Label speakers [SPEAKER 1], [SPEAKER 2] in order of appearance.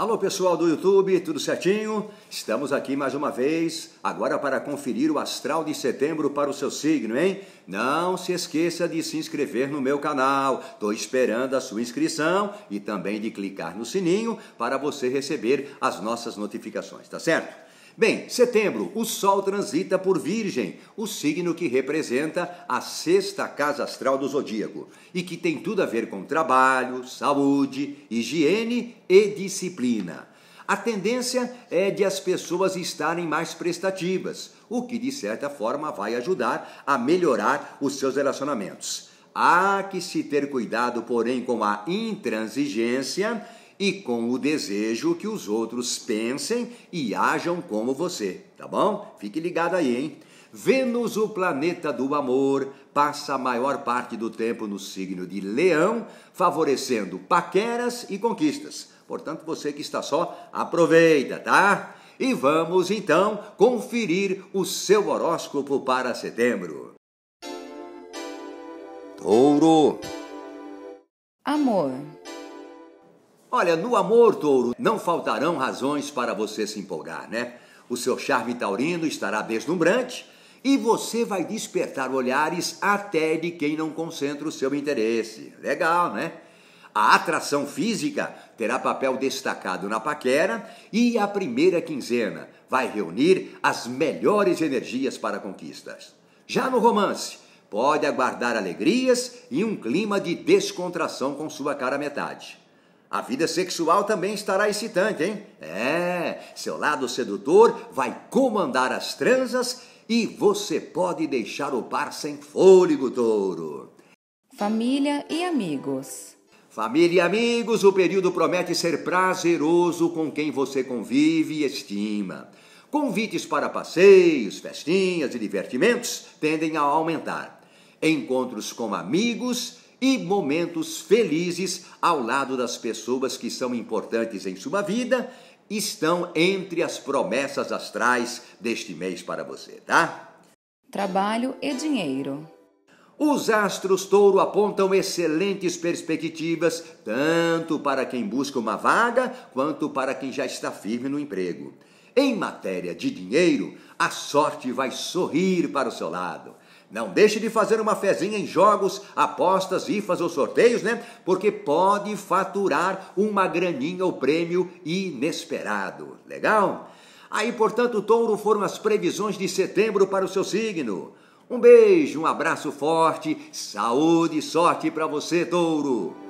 [SPEAKER 1] Alô pessoal do YouTube, tudo certinho? Estamos aqui mais uma vez, agora para conferir o astral de setembro para o seu signo, hein? Não se esqueça de se inscrever no meu canal. Tô esperando a sua inscrição e também de clicar no sininho para você receber as nossas notificações, tá certo? Bem, setembro, o Sol transita por Virgem, o signo que representa a sexta casa astral do zodíaco e que tem tudo a ver com trabalho, saúde, higiene e disciplina. A tendência é de as pessoas estarem mais prestativas, o que de certa forma vai ajudar a melhorar os seus relacionamentos. Há que se ter cuidado, porém, com a intransigência e com o desejo que os outros pensem e hajam como você, tá bom? Fique ligado aí, hein? Vênus, o planeta do amor, passa a maior parte do tempo no signo de Leão, favorecendo paqueras e conquistas. Portanto, você que está só, aproveita, tá? E vamos então conferir o seu horóscopo para setembro. Touro. Amor. Olha, no amor, touro, não faltarão razões para você se empolgar, né? O seu charme taurino estará deslumbrante e você vai despertar olhares até de quem não concentra o seu interesse. Legal, né? A atração física terá papel destacado na paquera e a primeira quinzena vai reunir as melhores energias para conquistas. Já no romance, pode aguardar alegrias e um clima de descontração com sua cara metade. A vida sexual também estará excitante, hein? É, seu lado sedutor vai comandar as transas e você pode deixar o par sem fôlego, touro. Família e amigos. Família e amigos, o período promete ser prazeroso com quem você convive e estima. Convites para passeios, festinhas e divertimentos tendem a aumentar. Encontros com amigos e momentos felizes ao lado das pessoas que são importantes em sua vida estão entre as promessas astrais deste mês para você, tá? Trabalho e dinheiro. Os astros touro apontam excelentes perspectivas, tanto para quem busca uma vaga quanto para quem já está firme no emprego. Em matéria de dinheiro, a sorte vai sorrir para o seu lado. Não deixe de fazer uma fezinha em jogos, apostas, rifas ou sorteios, né? Porque pode faturar uma graninha ou prêmio inesperado. Legal? Aí, portanto, touro foram as previsões de setembro para o seu signo. Um beijo, um abraço forte, saúde e sorte para você, touro!